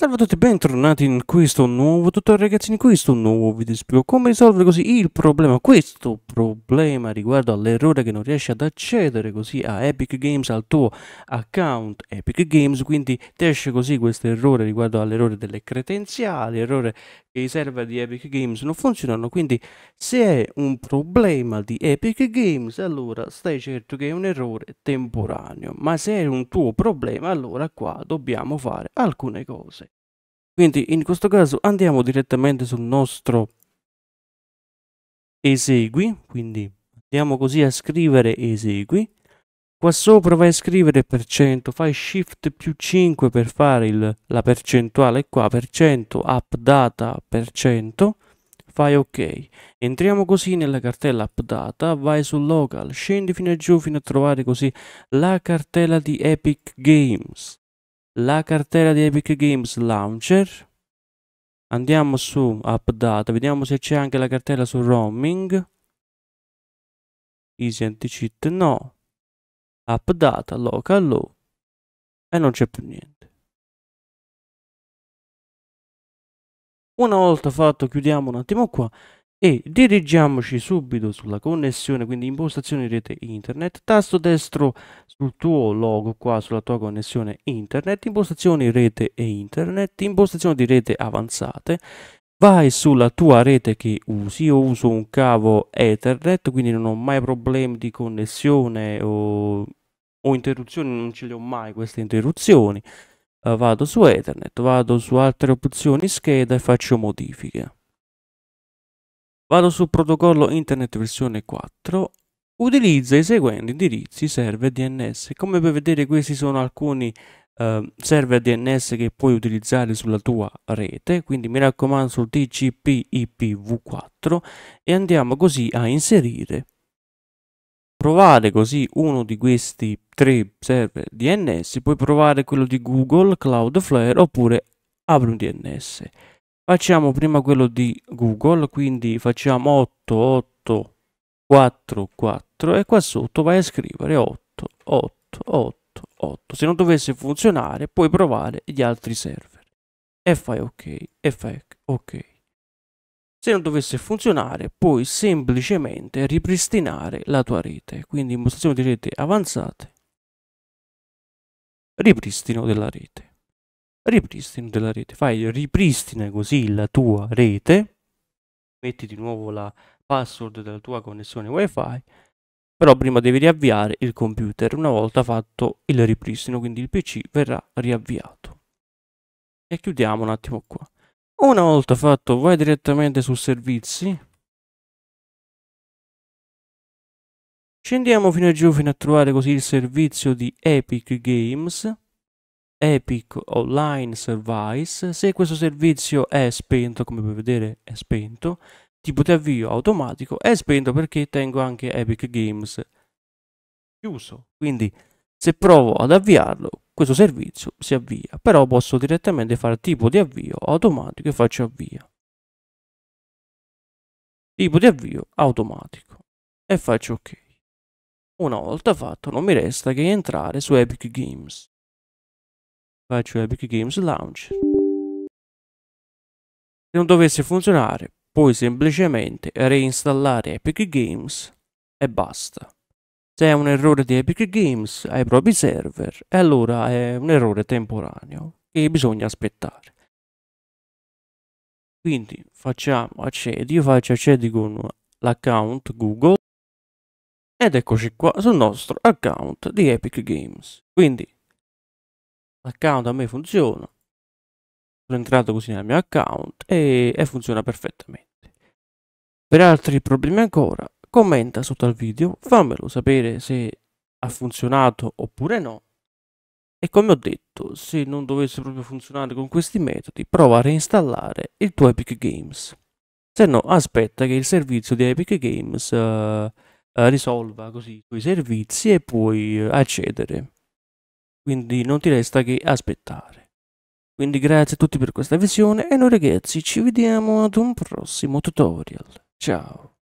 Salve a tutti e bentornati in questo nuovo tutorial ragazzi, in questo nuovo video spiego come risolvere così il problema, questo problema riguardo all'errore che non riesci ad accedere così a Epic Games, al tuo account Epic Games, quindi ti esce così questo errore riguardo all'errore delle credenziali, errore che i server di Epic Games non funzionano, quindi se è un problema di Epic Games allora stai certo che è un errore temporaneo, ma se è un tuo problema allora qua dobbiamo fare alcune cose. Quindi in questo caso andiamo direttamente sul nostro esegui, quindi andiamo così a scrivere esegui. Qua sopra vai a scrivere per cento, fai shift più 5 per fare il, la percentuale qua, per cento, appdata per cento, fai ok. Entriamo così nella cartella appdata, vai su local, scendi fino a giù fino a trovare così la cartella di Epic Games la cartella di Epic Games Launcher andiamo su App Data, vediamo se c'è anche la cartella su roaming Easy Anti-Cheat no App Data, Local Low e non c'è più niente una volta fatto chiudiamo un attimo qua e dirigiamoci subito sulla connessione, quindi impostazioni rete internet, tasto destro sul tuo logo qua sulla tua connessione internet, impostazioni rete e internet, impostazioni di rete avanzate, vai sulla tua rete che usi, io uso un cavo ethernet, quindi non ho mai problemi di connessione o, o interruzioni, non ce le ho mai queste interruzioni, uh, vado su ethernet, vado su altre opzioni scheda e faccio modifiche. Vado sul protocollo internet versione 4. Utilizza i seguenti indirizzi server DNS. Come puoi vedere questi sono alcuni eh, server DNS che puoi utilizzare sulla tua rete. Quindi mi raccomando sul TCP IPv4 e andiamo così a inserire. Provare così uno di questi tre server DNS. Puoi provare quello di Google, Cloudflare oppure apri un DNS. Facciamo prima quello di Google, quindi facciamo 8844 e qua sotto vai a scrivere 8888 Se non dovesse funzionare puoi provare gli altri server e fai ok e fai ok. Se non dovesse funzionare puoi semplicemente ripristinare la tua rete, quindi impostazioni di rete avanzate, ripristino della rete ripristino della rete. Fai ripristina così la tua rete, metti di nuovo la password della tua connessione wifi, però prima devi riavviare il computer. Una volta fatto il ripristino, quindi il PC verrà riavviato. E chiudiamo un attimo qua. Una volta fatto vai direttamente su servizi, Scendiamo fino a giù fino a trovare così il servizio di Epic Games. Epic Online Service, se questo servizio è spento, come puoi vedere è spento, tipo di avvio automatico è spento perché tengo anche Epic Games chiuso. Quindi se provo ad avviarlo, questo servizio si avvia, però posso direttamente fare tipo di avvio automatico e faccio avvia. Tipo di avvio automatico e faccio ok. Una volta fatto non mi resta che entrare su Epic Games faccio Epic Games Launch. Se non dovesse funzionare, puoi semplicemente reinstallare Epic Games e basta. Se è un errore di Epic Games ai propri server, allora è un errore temporaneo e bisogna aspettare. Quindi facciamo accedi, io faccio accedi con l'account Google ed eccoci qua sul nostro account di Epic Games. Quindi L'account a me funziona. Sono entrato così nel mio account e, e funziona perfettamente. Per altri problemi ancora, commenta sotto al video, fammelo sapere se ha funzionato oppure no. E come ho detto, se non dovesse proprio funzionare con questi metodi, prova a reinstallare il tuo Epic Games. Se no, aspetta che il servizio di Epic Games uh, risolva così i servizi e puoi eh, accedere quindi non ti resta che aspettare. Quindi grazie a tutti per questa visione e noi ragazzi ci vediamo ad un prossimo tutorial. Ciao!